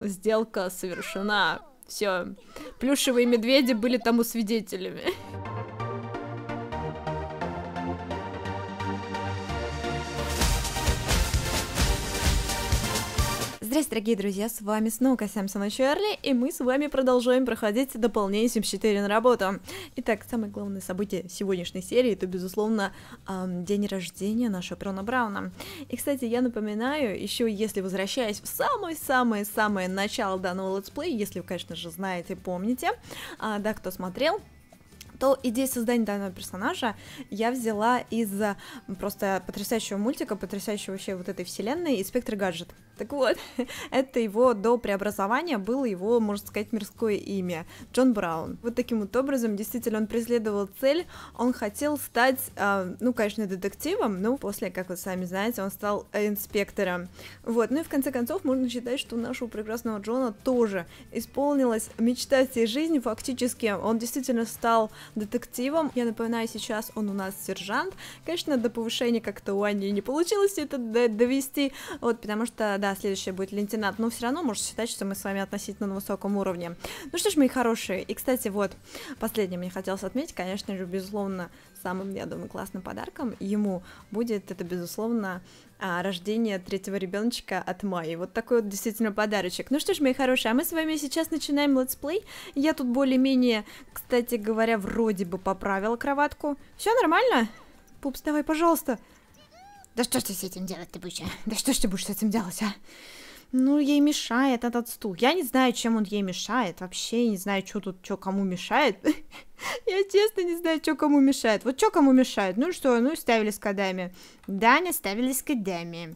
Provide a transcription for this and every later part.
Сделка совершена. Все. Плюшевые медведи были тому свидетелями. Здравствуйте, дорогие друзья, с вами снова Сэмсон и и мы с вами продолжаем проходить дополнение Sims 4 на работу. Итак, самое главное событие сегодняшней серии, это, безусловно, день рождения нашего Прона Брауна. И, кстати, я напоминаю, еще если возвращаясь в самое-самое-самое начало данного летсплея, если вы, конечно же, знаете, и помните, а, да, кто смотрел, то идея создания данного персонажа я взяла из а, просто потрясающего мультика, потрясающего вообще вот этой вселенной, из спектра гаджет. Так вот, это его до преобразования было его, можно сказать, мирское имя — Джон Браун. Вот таким вот образом, действительно, он преследовал цель, он хотел стать, э, ну, конечно, детективом, но после, как вы сами знаете, он стал инспектором. Вот, ну и в конце концов можно считать, что у нашего прекрасного Джона тоже исполнилась мечта всей жизни фактически. Он действительно стал детективом. Я напоминаю, сейчас он у нас сержант. Конечно, до повышения как-то у Ани не получилось это довести, вот, потому что, да, да, следующая будет лейтенант, но все равно можно считать, что мы с вами относительно на высоком уровне. Ну что ж, мои хорошие, и, кстати, вот, последнее мне хотелось отметить, конечно же, безусловно, самым, я думаю, классным подарком ему будет это, безусловно, а, рождение третьего ребеночка от Майи. Вот такой вот действительно подарочек. Ну что ж, мои хорошие, а мы с вами сейчас начинаем летсплей. Я тут более-менее, кстати говоря, вроде бы поправила кроватку. Все нормально? Пупс, давай, пожалуйста. Да что ж ты с этим делать ты будешь? А? Да что ж ты будешь с этим делать, а? Ну, ей мешает этот стул. Я не знаю, чем он ей мешает. Вообще не знаю, что тут, что кому мешает. Я честно не знаю, что кому мешает. Вот что кому мешает? Ну что, ну ставили с кодами. Да, не ставили с кодами.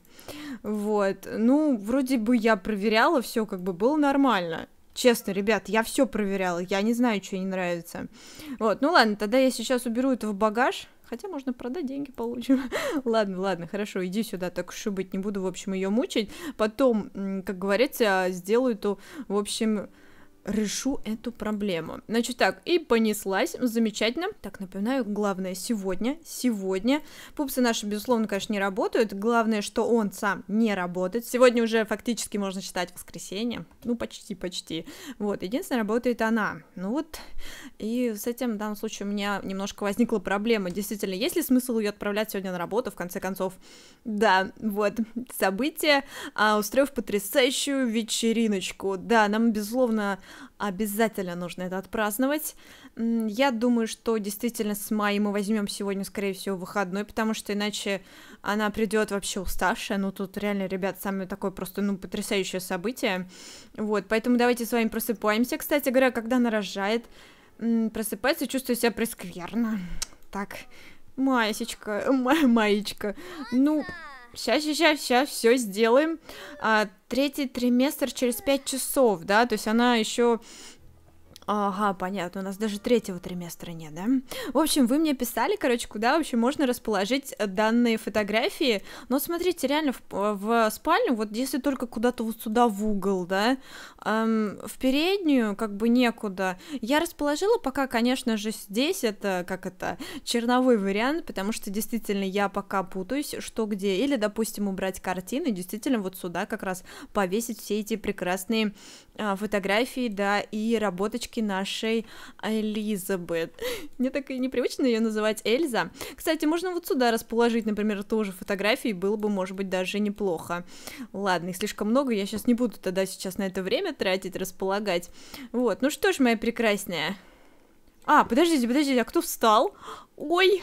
Вот. Ну, вроде бы я проверяла, все как бы было нормально. Честно, ребят, я все проверяла. Я не знаю, что ей не нравится. Вот, ну ладно, тогда я сейчас уберу это в багаж. Хотя можно продать, деньги получим. ладно, ладно, хорошо, иди сюда, так что быть не буду, в общем, ее мучить. Потом, как говорится, сделаю то, в общем, решу эту проблему. Значит так, и понеслась, замечательно. Так, напоминаю, главное сегодня, сегодня. Пупсы наши, безусловно, конечно, не работают, главное, что он сам не работает. Сегодня уже фактически можно считать воскресенье, ну почти, почти. Вот, единственное, работает она. Ну вот, и с этим в данном случае у меня немножко возникла проблема. Действительно, есть ли смысл ее отправлять сегодня на работу, в конце концов? Да, вот, событие, а, устроив потрясающую вечериночку. Да, нам, безусловно, Обязательно нужно это отпраздновать. Я думаю, что действительно с мая мы возьмем сегодня, скорее всего, выходной, потому что иначе она придет вообще уставшая. Ну, тут реально, ребят, самое такое просто, ну, потрясающее событие. Вот, поэтому давайте с вами просыпаемся. Кстати говоря, когда она рожает, просыпается, чувствую себя прескверно. Так, Масечка, ма маечка. Ну, сейчас, сейчас, сейчас, все сделаем. А, третий триместр через пять часов, да, то есть она еще Ага, понятно, у нас даже третьего триместра нет, да? В общем, вы мне писали, короче, куда вообще можно расположить э, данные фотографии, но смотрите, реально в, э, в спальню, вот если только куда-то вот сюда в угол, да, эм, в переднюю как бы некуда. Я расположила пока, конечно же, здесь это, как это, черновой вариант, потому что действительно я пока путаюсь, что где, или, допустим, убрать картины, действительно вот сюда как раз повесить все эти прекрасные а, фотографии, да, и работочки нашей Элизабет. Мне так и непривычно ее называть Эльза. Кстати, можно вот сюда расположить, например, тоже фотографии, было бы, может быть, даже неплохо. Ладно, их слишком много, я сейчас не буду тогда сейчас на это время тратить, располагать. Вот, ну что ж, моя прекрасная, а, подождите, подождите, а кто встал? Ой,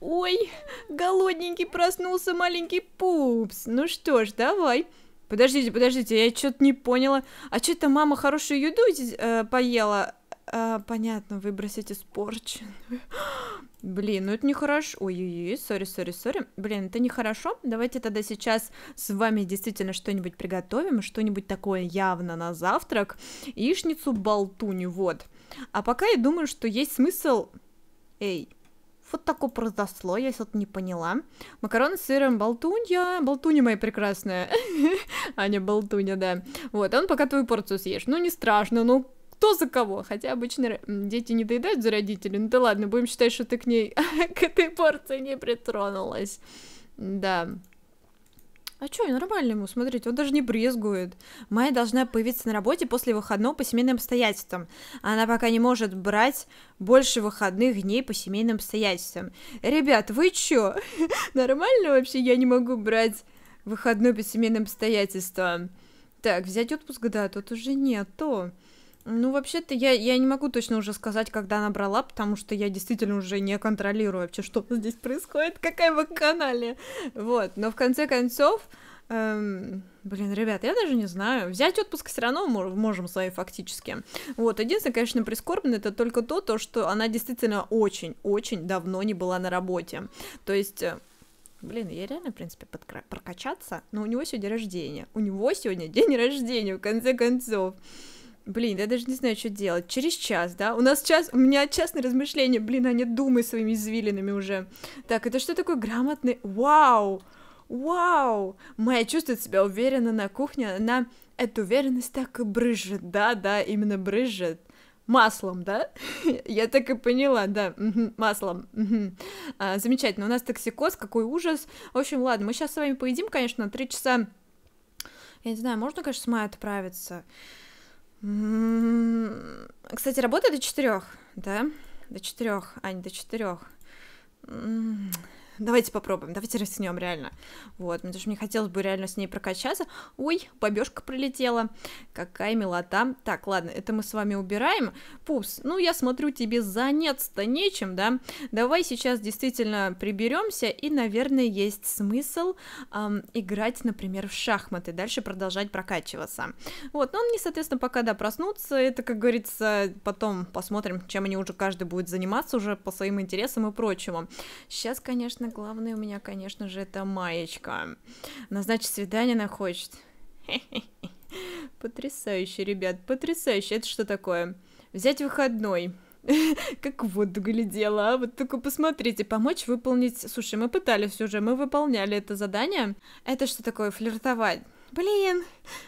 ой, голодненький проснулся маленький пупс. Ну что ж, давай. Подождите, подождите, я что-то не поняла. А что это мама хорошую еду э, поела. А, понятно, выбросить испорченную. Блин, ну это нехорошо. Ой-ой-ой, сори, сори, сори. Блин, это нехорошо. Давайте тогда сейчас с вами действительно что-нибудь приготовим, что-нибудь такое явно на завтрак. Яичницу болтуню, вот. А пока я думаю, что есть смысл... Эй, вот такое произошло, я что-то не поняла. Макароны с сыром болтунья. Болтунья моя прекрасная. Аня болтунья, да. Вот, а он пока твою порцию съешь. Ну, не страшно, ну, кто за кого. Хотя обычно дети не доедают за родителей. Ну да ладно, будем считать, что ты к ней, к этой порции не притронулась. Да. А чё, нормально ему, смотрите, он даже не брезгует. Майя должна появиться на работе после выходного по семейным обстоятельствам. Она пока не может брать больше выходных дней по семейным обстоятельствам. Ребят, вы чё? Нормально вообще я не могу брать выходной по семейным обстоятельствам? Так, взять отпуск, да, тут уже нету. Ну, вообще-то я, я не могу точно уже сказать, когда набрала, потому что я действительно уже не контролирую вообще, что здесь происходит, какая вы канале. Вот, но в конце концов, Эм, блин, ребят, я даже не знаю. Взять отпуск все равно можем свои фактически. Вот, единственное, конечно, прискорбно это только то, то, что она действительно очень-очень давно не была на работе. То есть... Э, блин, я реально, в принципе, подкра- прокачаться, но у него сегодня рождение. У него сегодня день рождения, в конце концов. Блин, я даже не знаю, что делать. Через час, да? У нас час, у меня час размышление, блин, они а думы своими извилинами уже. Так, это что такое грамотный? Вау! Вау! Моя чувствует себя уверенно на кухне, она эту уверенность так и брызжет, да, да, именно брызжет. Маслом, да? Я так и поняла, да, маслом. А, замечательно, у нас токсикоз, какой ужас. В общем, ладно, мы сейчас с вами поедим, конечно, три часа. Я не знаю, можно, конечно, с Майей отправиться? Кстати, работа до четырех, да? До четырех, Ань, до четырех давайте попробуем, давайте рискнем реально. Вот, потому что мне хотелось бы реально с ней прокачаться. Ой, бабешка пролетела. Какая милота. Так, ладно, это мы с вами убираем. Пус. ну я смотрю, тебе заняться-то нечем, да? Давай сейчас действительно приберемся, и, наверное, есть смысл эм, играть, например, в шахматы, дальше продолжать прокачиваться. Вот, но ну, они, соответственно, пока, да, проснуться. это, как говорится, потом посмотрим, чем они уже каждый будет заниматься уже по своим интересам и прочему. Сейчас, конечно, Конечно, главное у меня, конечно же, это маечка. Назначить свидание она хочет. Потрясающе, ребят, потрясающе. Это что такое? Взять выходной. Как вот глядела, а? Вот только посмотрите, помочь выполнить... Слушай, мы пытались уже, мы выполняли это задание. Это что такое, флиртовать? Блин,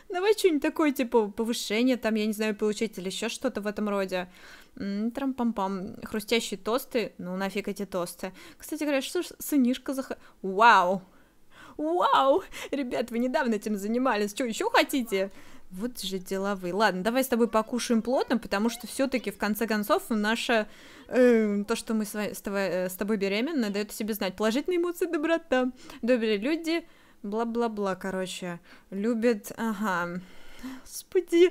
давай что-нибудь такое, типа повышение, там, я не знаю, получить или еще что-то в этом роде. Трам-пам-пам. Хрустящие тосты. Ну нафиг эти тосты. Кстати говоря, что ж сынишка зах... Вау! Вау! Ребят, вы недавно этим занимались. Что, еще хотите? Вот же деловые. Ладно, давай с тобой покушаем плотно, потому что все-таки в конце концов наша э, то, что мы с, э, с, тобой, с тобой беременны, дает о себе знать. Положительные эмоции, доброта. Добрые люди, бла-бла-бла, короче, любят. Ага. Господи.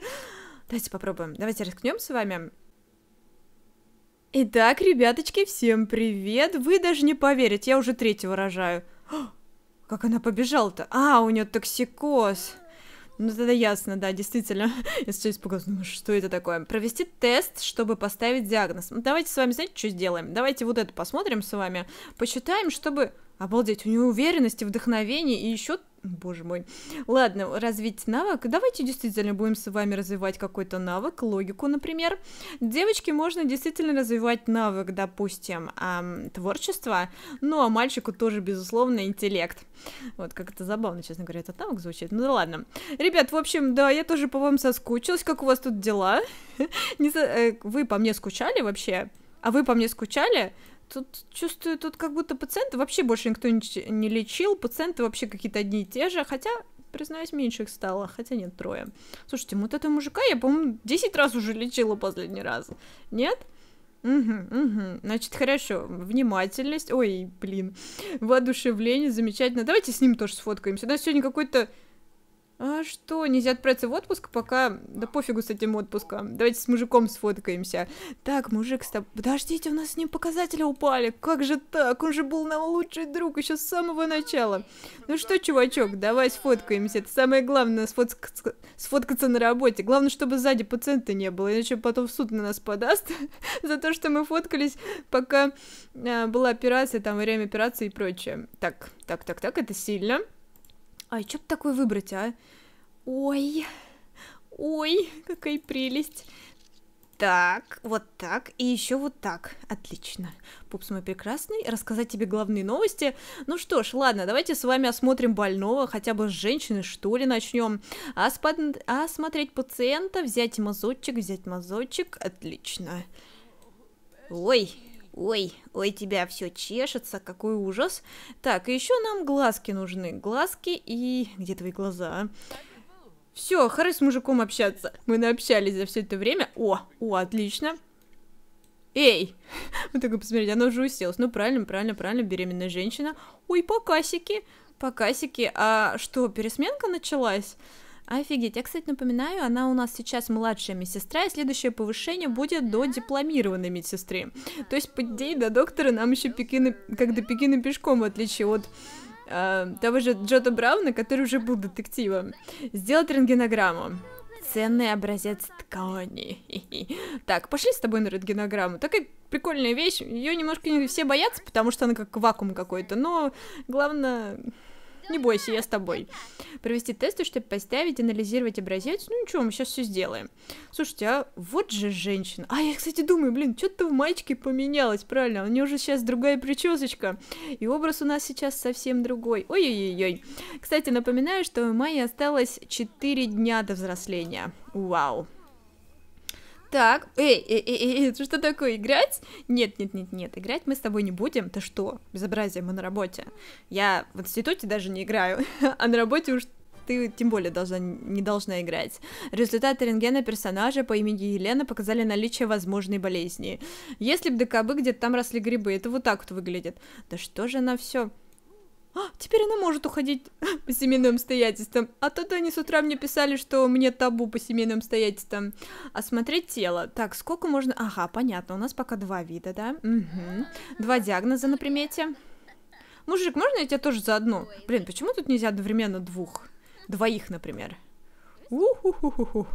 Давайте попробуем. Давайте рискнем с вами. Итак, ребяточки, всем привет! Вы даже не поверите, я уже третьего рожаю. О, как она побежала-то? А, у нее токсикоз. Ну, тогда ясно, да, действительно. Я сейчас испугалась, ну, что это такое? Провести тест, чтобы поставить диагноз. Ну, давайте с вами, знаете, что сделаем? Давайте вот это посмотрим с вами, посчитаем, чтобы... Обалдеть, у нее уверенности, вдохновение и еще Боже мой. Ладно, развить навык. Давайте действительно будем с вами развивать какой-то навык, логику, например. Девочке можно действительно развивать навык, допустим, эм, творчество, ну а мальчику тоже, безусловно, интеллект. Вот как это забавно, честно говоря, этот навык звучит. Ну да ладно. Ребят, в общем, да, я тоже по вам соскучилась. Как у вас тут дела? Э, вы по мне скучали вообще? А вы по мне скучали? Тут чувствую, тут как будто пациенты вообще больше никто не, лечил, пациенты вообще какие-то одни и те же, хотя, признаюсь, меньше их стало, хотя нет, трое. Слушайте, вот этого мужика я, по-моему, 10 раз уже лечила последний раз, нет? Угу, угу. Значит, хорошо. Внимательность. Ой, блин. Воодушевление, замечательно. Давайте с ним тоже сфоткаемся. У нас сегодня какой-то а что, нельзя отправиться в отпуск, пока... Да пофигу с этим отпуском. Давайте с мужиком сфоткаемся. Так, мужик стоп. Подождите, у нас с ним показатели упали. Как же так? Он же был нам лучший друг еще с самого начала. Ну что, чувачок, давай сфоткаемся. Это самое главное, сфотк... сфоткаться на работе. Главное, чтобы сзади пациента не было, иначе потом в суд на нас подаст за то, что мы фоткались, пока а, была операция, там, время операции и прочее. Так, так, так, так, это сильно. Ай, что бы такое выбрать, а? Ой, ой, какая прелесть. Так, вот так и еще вот так. Отлично. Пупс мой прекрасный, рассказать тебе главные новости. Ну что ж, ладно, давайте с вами осмотрим больного, хотя бы с женщины что ли начнем. Оспад... Осмотреть пациента, взять мазочек, взять мазочек. Отлично. Ой, Ой, ой, тебя все чешется, какой ужас. Так, еще нам глазки нужны. Глазки и... Где твои глаза? А? Все, хоры с мужиком общаться. Мы наобщались за все это время. О, о, отлично. Эй! Вот такой, посмотрите, она уже уселась. Ну, правильно, правильно, правильно, беременная женщина. Ой, покасики, покасики. А что, пересменка началась? Офигеть. Я, кстати, напоминаю, она у нас сейчас младшая медсестра, и следующее повышение будет до дипломированной медсестры. То есть, по идее, до доктора нам еще Пекины, как до Пекины пешком, в отличие от э, того же Джота Брауна, который уже был детективом. Сделать рентгенограмму ценный образец ткани. Так, пошли с тобой на рентгенограмму. Такая прикольная вещь. Ее немножко все боятся, потому что она как вакуум какой-то. Но главное, не бойся, я с тобой. Провести тесты, чтобы поставить, анализировать образец. Ну ничего, мы сейчас все сделаем. Слушайте, а вот же женщина. А я, кстати, думаю, блин, что-то в мальчике поменялось, правильно? У нее уже сейчас другая причесочка. И образ у нас сейчас совсем другой. Ой-ой-ой. Кстати, напоминаю, что у Майи осталось 4 дня до взросления. Вау. Так, эй, эй, эй, эй, что такое, играть? Нет, нет, нет, нет, играть мы с тобой не будем. Ты что? Безобразие, мы на работе. Я в институте даже не играю, а на работе уж ты тем более должна, не должна играть. Результаты рентгена персонажа по имени Елена показали наличие возможной болезни. Если б ДКБ где-то там росли грибы, это вот так вот выглядит. Да что же она все? А, теперь она может уходить по семейным обстоятельствам. А то они с утра мне писали, что мне табу по семейным обстоятельствам. Осмотреть а тело. Так, сколько можно... Ага, понятно, у нас пока два вида, да? Угу. Два диагноза на примете. Мужик, можно я тебя тоже заодно? Блин, почему тут нельзя одновременно двух? Двоих, например. У-ху-ху-ху-ху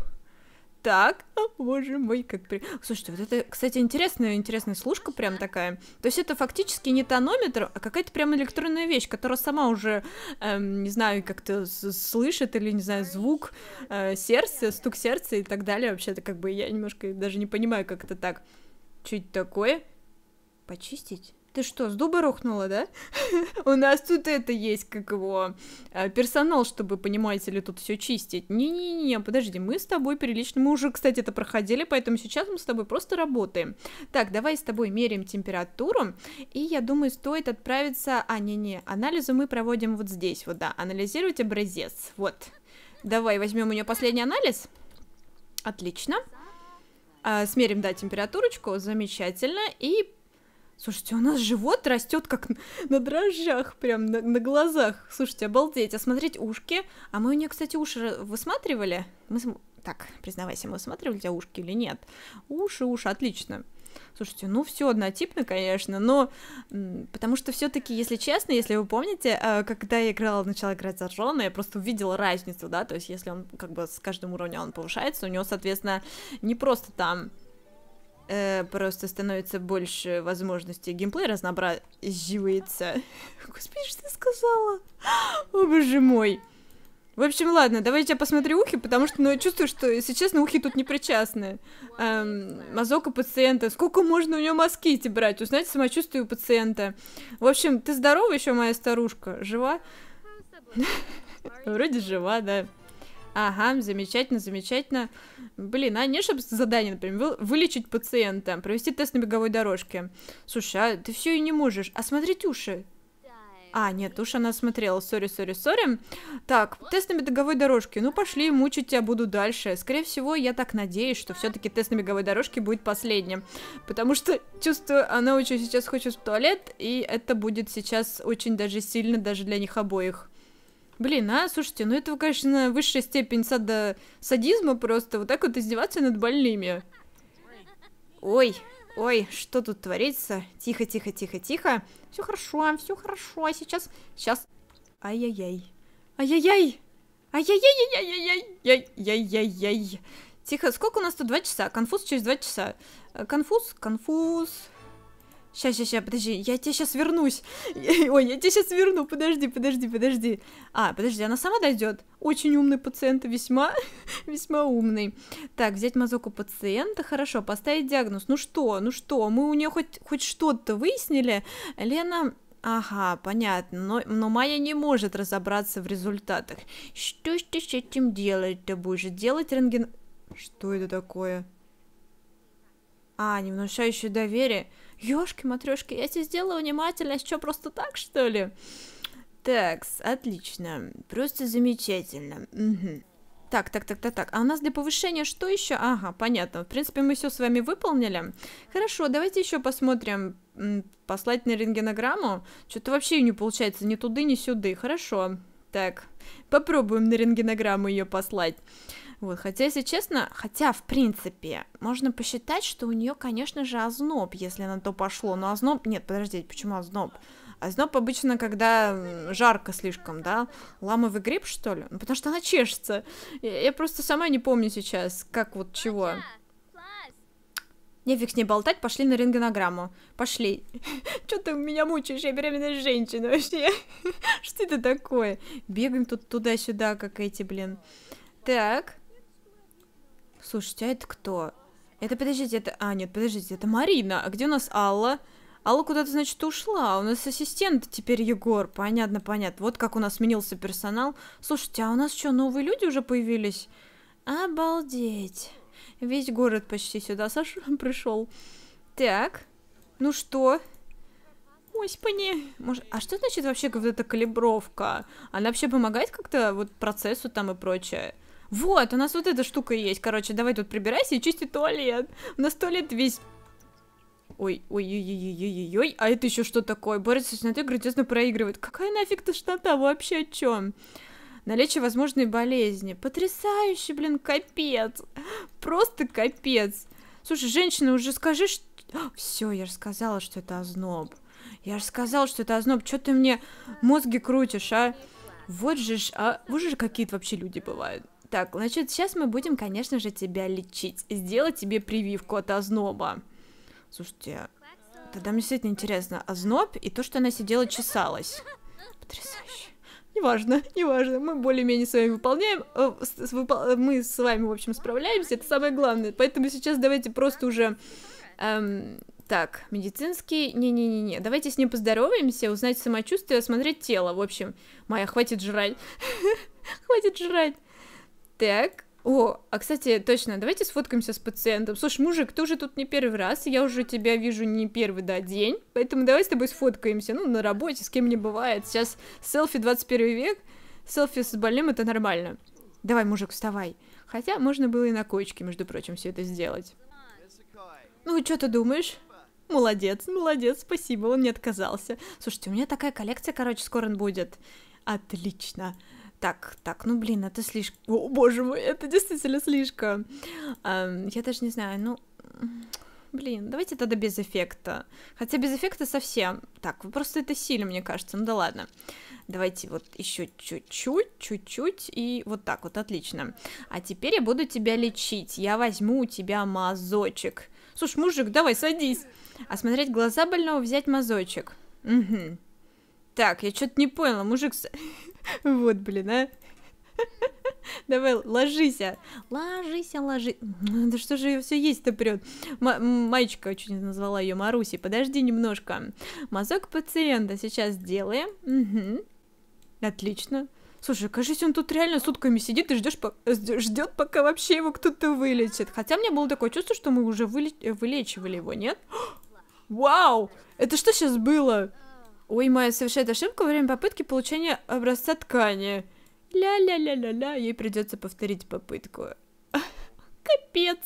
так. О, а, боже мой, как при... Слушайте, вот это, кстати, интересная, интересная служка прям такая. То есть это фактически не тонометр, а какая-то прям электронная вещь, которая сама уже, эм, не знаю, как-то слышит или, не знаю, звук э, сердца, стук сердца и так далее. Вообще-то как бы я немножко даже не понимаю, как это так. Чуть такое. Почистить? Ты что, с дуба рухнула, да? У нас тут это есть, как его, э, персонал, чтобы, понимаете ли, тут все чистить. Не-не-не, подожди, мы с тобой прилично, мы уже, кстати, это проходили, поэтому сейчас мы с тобой просто работаем. Так, давай с тобой меряем температуру, и я думаю, стоит отправиться... А, не-не, анализы мы проводим вот здесь, вот, да, анализировать образец, вот. Давай возьмем у нее последний анализ. Отлично. Отлично а, смерим, да, температурочку, замечательно, и Слушайте, у нас живот растет как на дрожжах, прям на, на глазах. Слушайте, обалдеть. А смотреть ушки. А мы у нее, кстати, уши высматривали. Мы... Так, признавайся, мы высматривали тебя ушки или нет? Уши, уши, отлично. Слушайте, ну все однотипно, конечно, но потому что все-таки, если честно, если вы помните, э, когда я играла, начала играть Заржона, я просто увидела разницу, да, то есть если он как бы с каждым уровнем он повышается, у него, соответственно, не просто там э, просто становится больше возможностей, геймплей разнообразивается. Господи, что ты сказала? О, боже мой. В общем, ладно, давайте я посмотрю ухи, потому что, ну, я чувствую, что, если честно, ухи тут не причастны. Эм, мазок у пациента. Сколько можно у него эти брать? Узнать самочувствие у пациента. В общем, ты здорова еще, моя старушка? Жива? Вроде жива, да. Ага, замечательно, замечательно. Блин, а не чтобы задание, например, вылечить пациента, провести тест на беговой дорожке. Слушай, а ты все и не можешь. А смотреть уши. А, нет, уж она смотрела. Сори, сори, сори. Так, тест на беговой дорожке. Ну, пошли, мучить тебя буду дальше. Скорее всего, я так надеюсь, что все-таки тест на беговой дорожке будет последним. Потому что, чувствую, она очень сейчас хочет в туалет, и это будет сейчас очень даже сильно даже для них обоих. Блин, а, слушайте, ну это, конечно, высшая степень сада... садизма просто. Вот так вот издеваться над больными. Ой, ой, что тут творится? Тихо, тихо, тихо, тихо. Все хорошо, все хорошо. А сейчас, сейчас. Ай-яй-яй. Ай-яй-яй. Ай-яй-яй-яй-яй-яй-яй-яй-яй. Тихо, сколько у нас тут? Два часа. Конфуз через два часа. Конфуз, конфуз. Сейчас, сейчас, сейчас, подожди, я тебе сейчас вернусь. Ой, я тебе сейчас верну, подожди, подожди, подожди. А, подожди, она сама дойдет. Очень умный пациент, весьма, весьма умный. Так, взять мазок у пациента, хорошо, поставить диагноз. Ну что, ну что, мы у нее хоть, хоть что-то выяснили. Лена, Ага, понятно, но, но Майя не может разобраться в результатах. Что ж ты с этим делать-то будешь? Делать рентген... Что это такое? А, не внушающее доверие. Ёшки, матрешки, я тебе сделала внимательность, что просто так, что ли? Так, отлично, просто замечательно. Угу. Так, так, так, так, так. А у нас для повышения что еще? Ага, понятно. В принципе, мы все с вами выполнили. Хорошо, давайте еще посмотрим. Послать на рентгенограмму. Что-то вообще не получается ни туды, ни сюды. Хорошо. Так, попробуем на рентгенограмму ее послать. Вот, хотя, если честно, хотя, в принципе, можно посчитать, что у нее, конечно же, озноб, если на то пошло. Но озноб... Нет, подождите, почему озноб? Озноб обычно, когда жарко слишком, да? Ламовый грипп что ли? Ну, потому что она чешется. Я, я просто сама не помню сейчас, как вот чего. Не фиг с ней болтать, пошли на рентгенограмму. Пошли. Что ты меня мучаешь, я беременная женщина вообще. Что это такое? Бегаем тут туда-сюда, как эти, блин. Так. Слушайте, а это кто? Это, подождите, это... А, нет, подождите, это Марина. А где у нас Алла? Алла куда-то, значит, ушла. А у нас ассистент теперь Егор. Понятно, понятно. Вот как у нас сменился персонал. Слушайте, а у нас что, новые люди уже появились? Обалдеть. Весь город почти сюда Саша пришел. Так. Ну что? Господи. Может... А что значит вообще вот эта калибровка? Она вообще помогает как-то вот процессу там и прочее? Вот, у нас вот эта штука есть. Короче, давай тут прибирайся и чисти туалет. У нас туалет весь... Ой, ой, ой, ой, ой, ой, ой, а это еще что такое? Борется с тошнотой, грандиозно проигрывает. Какая нафиг тошнота? Вообще о чем? Наличие возможной болезни. Потрясающе, блин, капец. Просто капец. Слушай, женщина, уже скажи, что... «А, Все, я же сказала, что это озноб. Я же сказала, что это озноб. Что ты мне мозги крутишь, а? Вот же ж, а вот же какие-то вообще люди бывают. Так, значит, сейчас мы будем, конечно же, тебя лечить. Сделать тебе прививку от озноба. Слушайте, а, тогда мне действительно интересно, озноб и то, что она сидела чесалась. Потрясающе. Неважно, неважно, мы более-менее с вами выполняем, э, э, мы с вами, в общем, справляемся, это самое главное. Поэтому сейчас давайте просто уже... Эм, так, медицинский, не-не-не-не, давайте с ним поздороваемся, узнать самочувствие, осмотреть тело, в общем. Моя, хватит жрать. Хватит жрать. Так, о, а кстати, точно, давайте сфоткаемся с пациентом. Слушай, мужик, ты уже тут не первый раз, я уже тебя вижу не первый, да, день. Поэтому давай с тобой сфоткаемся, ну, на работе, с кем не бывает. Сейчас селфи 21 век, селфи с больным это нормально. Давай, мужик, вставай. Хотя можно было и на кочке, между прочим, все это сделать. Ну, что ты думаешь? Молодец, молодец, спасибо, он не отказался. Слушайте, у меня такая коллекция, короче, скоро он будет. Отлично. Так, так, ну блин, это слишком... О, боже мой, это действительно слишком. Эм, я даже не знаю, ну... Блин, давайте тогда без эффекта. Хотя без эффекта совсем. Так, вы просто это сильно, мне кажется. Ну да ладно. Давайте вот еще чуть-чуть, чуть-чуть и вот так вот, отлично. А теперь я буду тебя лечить. Я возьму у тебя мазочек. Слушай, мужик, давай, садись. Осмотреть а глаза больного, взять мазочек. Угу. Так, я что-то не поняла, мужик... Вот, блин, а. Давай, ложись, а. ложись, а, ложись. Да что же ее все есть-то прет? М- мальчика чуть не назвала ее Маруси. Подожди немножко. Мазок пациента сейчас делаем. Отлично. Слушай, кажется, он тут реально сутками сидит и ждешь, по... ждет, пока вообще его кто-то вылечит. Хотя мне было такое чувство, что мы уже выле... вылечивали его, нет? Вау! Это что сейчас было? Ой, Майя совершает ошибку во время попытки получения образца ткани. Ля-ля-ля-ля-ля, ей придется повторить попытку. Капец,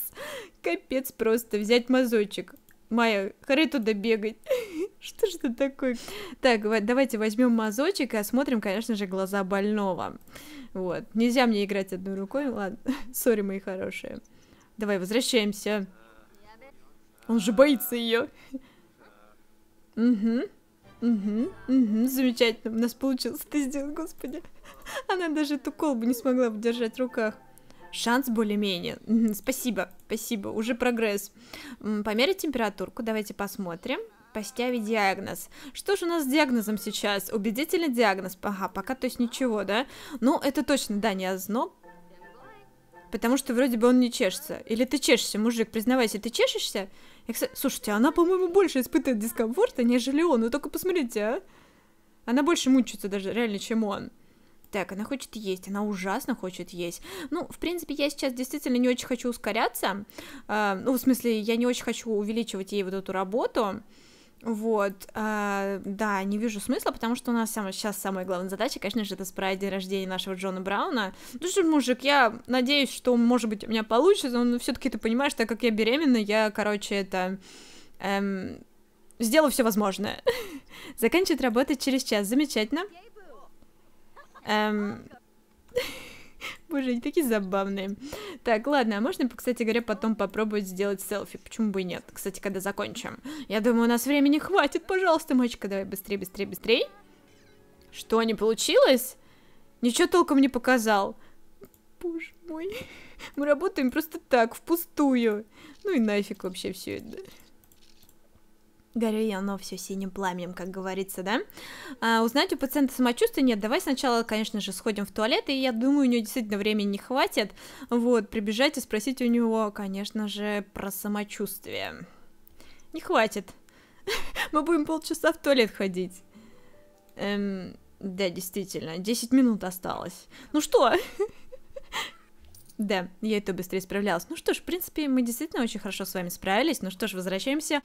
капец просто, взять мазочек. Майя, хоры туда бегать. Что ж это такое? Так, давайте возьмем мазочек и осмотрим, конечно же, глаза больного. Вот, нельзя мне играть одной рукой, ладно. Сори, мои хорошие. Давай, возвращаемся. Он же боится ее. Угу. Угу, угу, замечательно, у нас получилось это сделать, господи. Она даже эту колбу не смогла удержать в руках. Шанс более-менее. Спасибо, спасибо, уже прогресс. Померить температурку, давайте посмотрим. Поставить диагноз. Что же у нас с диагнозом сейчас? Убедительный диагноз. Ага, пока то есть ничего, да? Ну, это точно, да, не озноб. Потому что вроде бы он не чешется. Или ты чешешься, мужик, признавайся, ты чешешься? Я, кстати, слушайте, она, по-моему, больше испытывает дискомфорта, нежели он. Вы только посмотрите, а. Она больше мучается даже, реально, чем он. Так, она хочет есть, она ужасно хочет есть. Ну, в принципе, я сейчас действительно не очень хочу ускоряться. Э, ну, в смысле, я не очень хочу увеличивать ей вот эту работу. Вот, э, да, не вижу смысла, потому что у нас сам, сейчас самая главная задача, конечно же, это справить день рождения нашего Джона Брауна. Ну что, мужик, я надеюсь, что, может быть, у меня получится, но все-таки ты понимаешь, так как я беременна, я, короче, это... Эм, сделаю все возможное. Заканчивает работать через час. Замечательно. Эм... Боже, они такие забавные. Так, ладно, а можно, кстати говоря, потом попробовать сделать селфи? Почему бы и нет? Кстати, когда закончим. Я думаю, у нас времени хватит. Пожалуйста, мальчика, давай быстрее, быстрее, быстрее. Что, не получилось? Ничего толком не показал. Боже мой. Мы работаем просто так, впустую. Ну и нафиг вообще все это я но все синим пламенем, как говорится, да? А, узнать у пациента самочувствие нет. Давай сначала, конечно же, сходим в туалет, и я думаю, у него действительно времени не хватит. Вот, прибежать и спросить у него, конечно же, про самочувствие. Не хватит. Мы будем полчаса в туалет ходить. Эм, да, действительно, 10 минут осталось. Ну что? Да, я и то быстрее справлялась. Ну что ж, в принципе, мы действительно очень хорошо с вами справились. Ну что ж, возвращаемся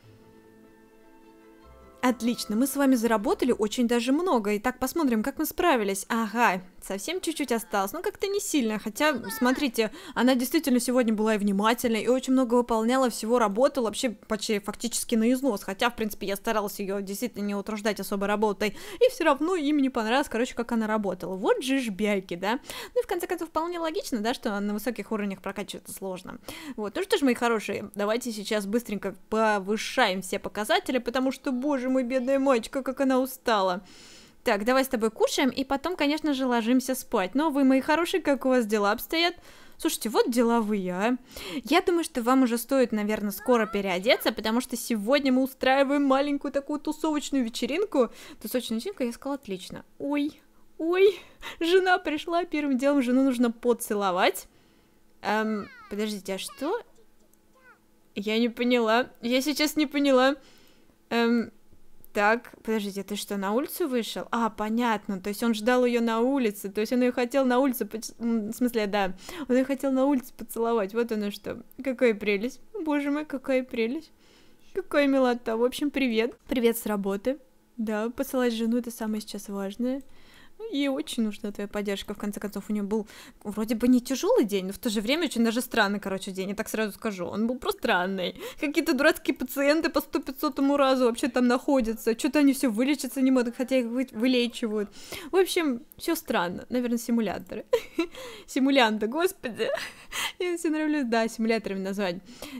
Отлично, мы с вами заработали очень даже много. Итак, посмотрим, как мы справились. Ага, совсем чуть-чуть осталось, но как-то не сильно, хотя, смотрите, она действительно сегодня была и внимательна, и очень много выполняла всего работы, вообще почти фактически на износ, хотя, в принципе, я старалась ее действительно не утруждать особой работой, и все равно им не понравилось, короче, как она работала. Вот же бяки, да? Ну и в конце концов, вполне логично, да, что на высоких уровнях прокачиваться сложно. Вот, ну что ж, мои хорошие, давайте сейчас быстренько повышаем все показатели, потому что, боже мой, бедная мальчика, как она устала. Так, давай с тобой кушаем, и потом, конечно же, ложимся спать. Но вы, мои хорошие, как у вас дела обстоят? Слушайте, вот деловые, а. Я думаю, что вам уже стоит, наверное, скоро переодеться, потому что сегодня мы устраиваем маленькую такую тусовочную вечеринку. Тусовочная вечеринка, я сказала, отлично. Ой, ой, жена пришла, первым делом жену нужно поцеловать. Эм, подождите, а что? Я не поняла, я сейчас не поняла. Эм, так, подождите, ты что, на улицу вышел? А, понятно, то есть он ждал ее на улице, то есть он ее хотел на улице, поц... в смысле, да, он ее хотел на улице поцеловать, вот оно что, какая прелесть, боже мой, какая прелесть, какая милота, в общем, привет, привет с работы, да, поцеловать жену это самое сейчас важное, Ей ну, очень нужна твоя поддержка. В конце концов, у нее был вроде бы не тяжелый день, но в то же время очень даже странный, короче, день. Я так сразу скажу. Он был просто странный. Какие-то дурацкие пациенты по 100-500 разу вообще там находятся. Что-то они все вылечиться не могут, хотя их вылечивают. В общем, все странно. Наверное, симуляторы. Симулянты, господи. Я все нравлюсь. Да, симуляторами назвать.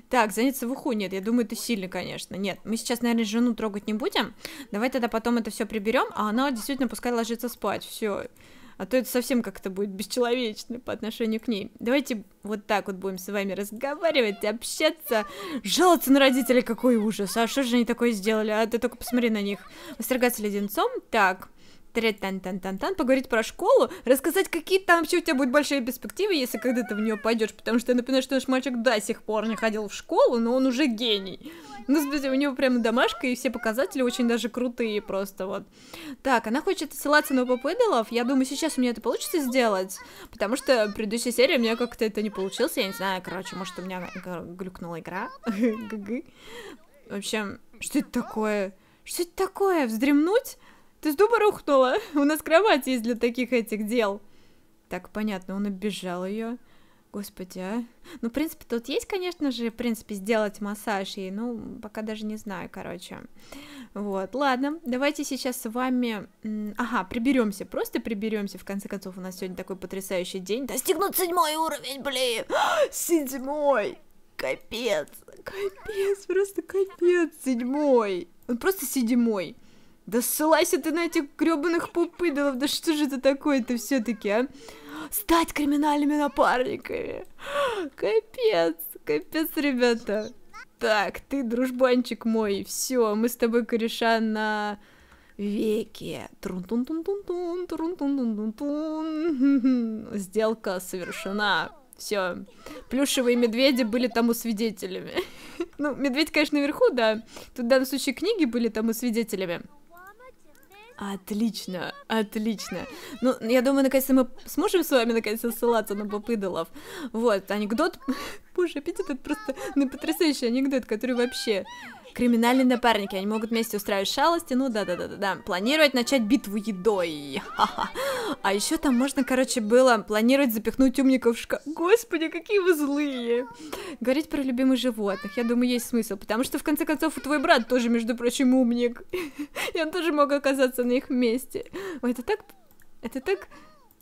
Так, заняться в уху. Нет, я думаю, это сильно, конечно. Нет, мы сейчас, наверное, жену трогать не будем. Давай тогда потом это все приберем, а она действительно пускай ложится спать все. А то это совсем как-то будет бесчеловечно по отношению к ней. Давайте вот так вот будем с вами разговаривать, общаться, жаловаться на родителей, какой ужас. А что же они такое сделали? А ты только посмотри на них. Восторгаться леденцом? Так, поговорить про школу, рассказать, какие там вообще у тебя будут большие перспективы, если когда ты в нее пойдешь, потому что я напоминаю, что наш мальчик до сих пор не ходил в школу, но он уже гений. Ну, смотрите, у него прям домашка, и все показатели очень даже крутые просто вот. Так, она хочет ссылаться на попыдалов, я думаю, сейчас у меня это получится сделать, потому что предыдущая серия у меня как-то это не получилось, я не знаю, короче, может, у меня глюкнула игра. В общем, что это такое? Что это такое? Вздремнуть? Ты с дуба рухнула? У нас кровать есть для таких этих дел. Так, понятно, он оббежал ее. Господи, а. Ну, в принципе, тут есть, конечно же, в принципе, сделать массаж ей, ну, пока даже не знаю, короче. Вот, ладно, давайте сейчас с вами, ага, приберемся, просто приберемся, в конце концов, у нас сегодня такой потрясающий день. Достигнут седьмой уровень, блин, седьмой, капец, капец, просто капец, седьмой, он просто седьмой. Да ссылайся ты на этих гребаных пупыдолов, да что же это такое-то все-таки, а? Стать криминальными напарниками. Капец, капец, ребята. Так, ты, дружбанчик мой, все, мы с тобой кореша на веки. трун тун тун тун тун трун тун тун тун тун Сделка совершена. Все. Плюшевые медведи были тому свидетелями. Ну, медведь, конечно, наверху, да. Тут в данном случае книги были тому свидетелями. Отлично, отлично. Ну, я думаю, наконец-то мы сможем с вами наконец-то ссылаться на попыдалов. Вот, анекдот. Боже, опять этот просто ну, потрясающий анекдот, который вообще Криминальные напарники, они могут вместе устраивать шалости, ну да-да-да-да. Планировать начать битву едой. А еще там можно, короче, было планировать запихнуть умников в шкаф. Господи, какие вы злые. Говорить про любимых животных, я думаю, есть смысл, потому что, в конце концов, и твой брат тоже, между прочим, умник. и он тоже мог оказаться на их месте. Ой, это так... Это так...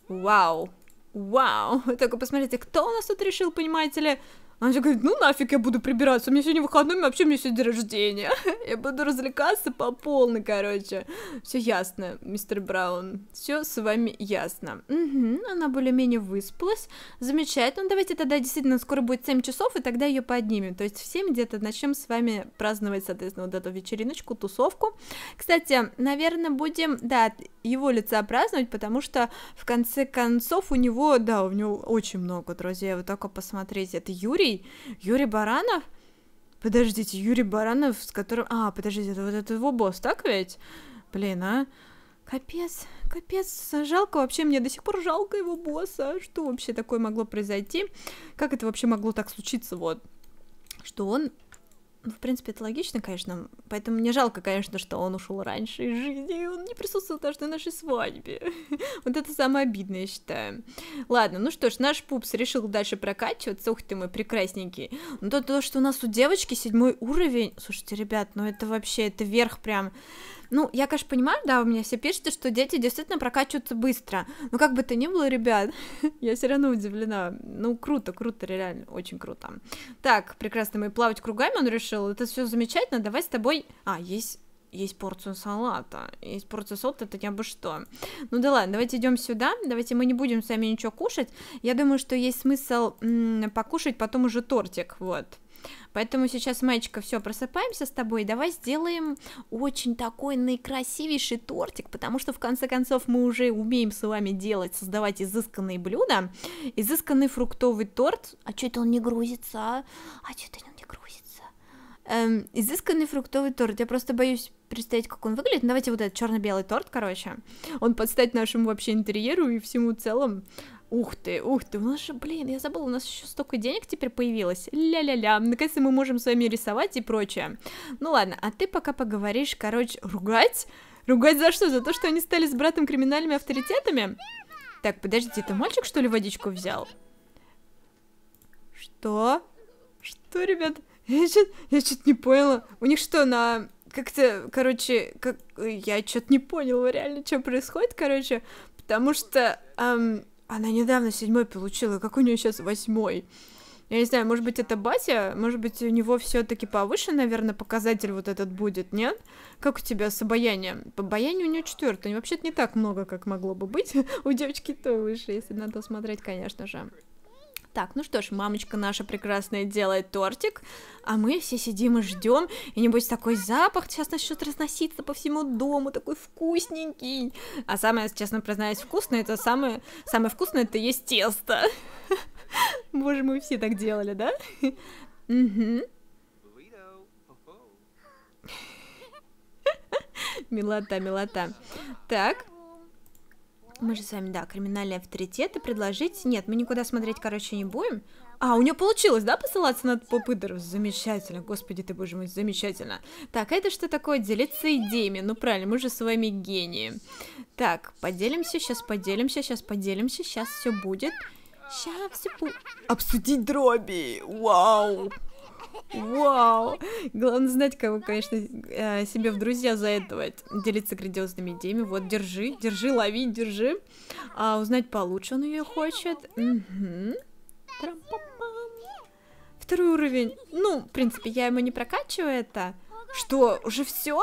Вау. Вау. Только посмотрите, кто у нас тут решил, понимаете ли она же говорит, ну нафиг я буду прибираться, у меня сегодня выходной, вообще у меня сегодня день рождения. Я буду развлекаться по полной, короче. Все ясно, мистер Браун, все с вами ясно. Угу, она более-менее выспалась, замечательно. Ну, давайте тогда действительно скоро будет 7 часов, и тогда ее поднимем. То есть в 7 где-то начнем с вами праздновать, соответственно, вот эту вечериночку, тусовку. Кстати, наверное, будем, да, его лица праздновать, потому что в конце концов у него, да, у него очень много друзей. Вы только посмотрите, это Юрий Юрий? Юрий Баранов? Подождите, Юрий Баранов, с которым... А, подождите, это вот это его босс, так ведь? Блин, а? Капец, капец, жалко вообще, мне до сих пор жалко его босса. Что вообще такое могло произойти? Как это вообще могло так случиться, вот? Что он ну, в принципе, это логично, конечно. Поэтому мне жалко, конечно, что он ушел раньше из жизни, и он не присутствовал даже на нашей свадьбе. вот это самое обидное, я считаю. Ладно, ну что ж, наш пупс решил дальше прокачиваться. Ух ты мой прекрасненький. Но ну, то, то, что у нас у девочки седьмой уровень... Слушайте, ребят, ну это вообще, это верх прям... Ну, я, конечно, понимаю, да, у меня все пишете, что дети действительно прокачиваются быстро. Но как бы то ни было, ребят, я все равно удивлена. Ну, круто, круто, реально, очень круто. Так, прекрасно, мы плавать кругами он решил. Это все замечательно. Давай с тобой. А, есть есть порцию салата. Есть порцию салата, это я бы что. Ну да ладно, давайте идем сюда. Давайте мы не будем с вами ничего кушать. Я думаю, что есть смысл м -м, покушать потом уже тортик. Вот. Поэтому сейчас, Маечка, все, просыпаемся с тобой, давай сделаем очень такой наикрасивейший тортик, потому что, в конце концов, мы уже умеем с вами делать, создавать изысканные блюда, изысканный фруктовый торт, а что это он не грузится, а? А что это он не грузится? Эм, изысканный фруктовый торт, я просто боюсь представить, как он выглядит. Ну, давайте вот этот черно-белый торт, короче. Он подстать нашему вообще интерьеру и всему целом. Ух ты, ух ты, у нас же, блин, я забыла, у нас еще столько денег теперь появилось. Ля-ля-ля, наконец-то мы можем с вами рисовать и прочее. Ну ладно, а ты пока поговоришь, короче, ругать? Ругать за что? За то, что они стали с братом криминальными авторитетами? Так, подожди, это мальчик, что ли, водичку взял? Что? Что, ребят? Я что-то я чё не поняла. У них что, на как-то, короче, как я что-то не поняла реально, что происходит, короче, потому что эм, она недавно седьмой получила, как у нее сейчас восьмой. Я не знаю, может быть, это батя, может быть, у него все-таки повыше, наверное, показатель вот этот будет, нет? Как у тебя с обаянием? По обаянию у нее четвертый. Вообще-то не так много, как могло бы быть. у девочки то выше, если надо смотреть, конечно же. Так, ну что ж, мамочка наша прекрасная делает тортик, а мы все сидим и ждем, и небось такой запах сейчас начнет разноситься по всему дому, такой вкусненький. А самое, честно признаюсь, вкусное, это самое, самое вкусное, это есть тесто. Боже, мы все так делали, да? Милота, милота. Так, мы же с вами, да, криминальные авторитеты предложить... Нет, мы никуда смотреть, короче, не будем. А, у нее получилось, да, посылаться на попыдору? Замечательно, господи ты, боже мой, замечательно. Так, а это что такое? Делиться идеями. Ну, правильно, мы же с вами гении. Так, поделимся, сейчас поделимся, сейчас поделимся, сейчас все будет. Сейчас все будет. Обсудить дроби, вау. Вау! Главное знать, кого, конечно, э, себе в друзья за заэдовать. Делиться грандиозными идеями. Вот, держи, держи, лови, держи. А узнать получше он ее хочет. Угу. Второй уровень. Ну, в принципе, я ему не прокачиваю это. Что, уже все?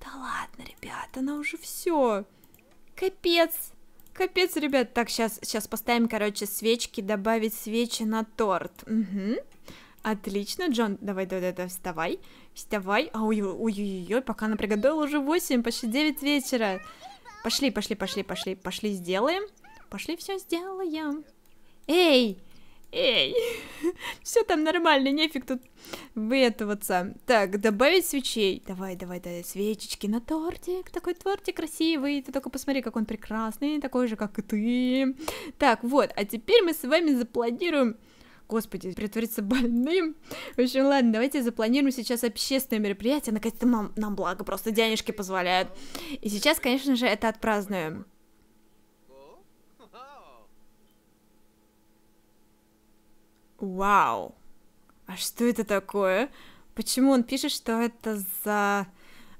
Да ладно, ребят, она уже все. Капец. Капец, ребят. Так, сейчас, сейчас поставим, короче, свечки, добавить свечи на торт. Угу. Отлично, Джон, давай, давай, давай, вставай, вставай. А ой, ой, ой, пока она приготовила уже 8, почти 9 вечера. Пошли, пошли, пошли, пошли, пошли, сделаем. Пошли, все сделаем. Эй, эй, все там нормально, нефиг тут выэтоваться. Так, добавить свечей. Давай, давай, давай, свечечки на тортик. Такой тортик красивый. Ты только посмотри, как он прекрасный, такой же, как и ты. Так, вот, а теперь мы с вами запланируем Господи, притвориться больным. В общем, ладно, давайте запланируем сейчас общественное мероприятие. Наконец-то нам, нам благо, просто денежки позволяют. И сейчас, конечно же, это отпразднуем. Вау! А что это такое? Почему он пишет, что это за...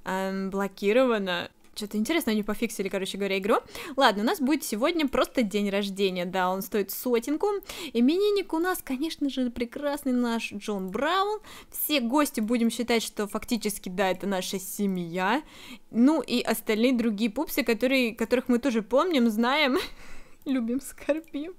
Эм, блокировано? Что-то интересно, они пофиксили, короче говоря, игру. Ладно, у нас будет сегодня просто день рождения, да, он стоит сотенку. Именинник у нас, конечно же, прекрасный наш Джон Браун. Все гости будем считать, что фактически, да, это наша семья. Ну и остальные другие пупсы, которые, которых мы тоже помним, знаем, любим, скорбим.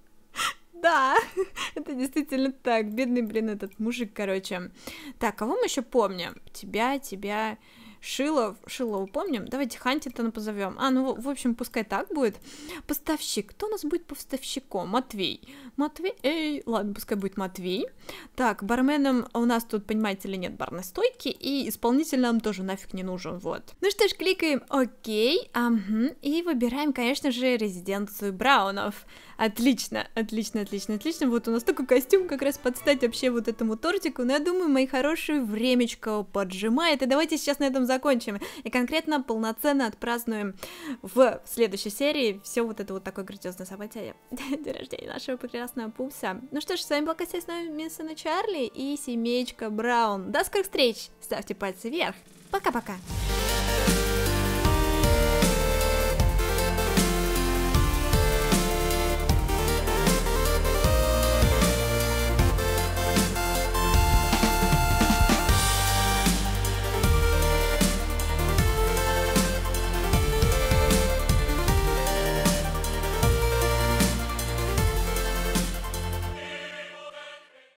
Да, это действительно так. Бедный, блин, этот мужик, короче. Так, кого мы еще помним? Тебя, тебя, Шилов, Шилова помним, давайте Хантингтона позовем. А, ну, в общем, пускай так будет. Поставщик, кто у нас будет поставщиком? Матвей. Матвей, эй, ладно, пускай будет Матвей. Так, барменом у нас тут, понимаете ли, нет барной стойки, и исполнитель нам тоже нафиг не нужен, вот. Ну что ж, кликаем ОК, ага, и выбираем, конечно же, резиденцию Браунов. Отлично, отлично, отлично, отлично. Вот у нас такой костюм как раз подстать вообще вот этому тортику, но ну, я думаю, мои хорошие, времечко поджимает, и давайте сейчас на этом закончим. И конкретно полноценно отпразднуем в следующей серии все вот это вот такое грандиозное событие. День рождения нашего прекрасного пупса. Ну что ж, с вами была Костя, Миссона Чарли и семечка Браун. До скорых встреч! Ставьте пальцы вверх. Пока-пока!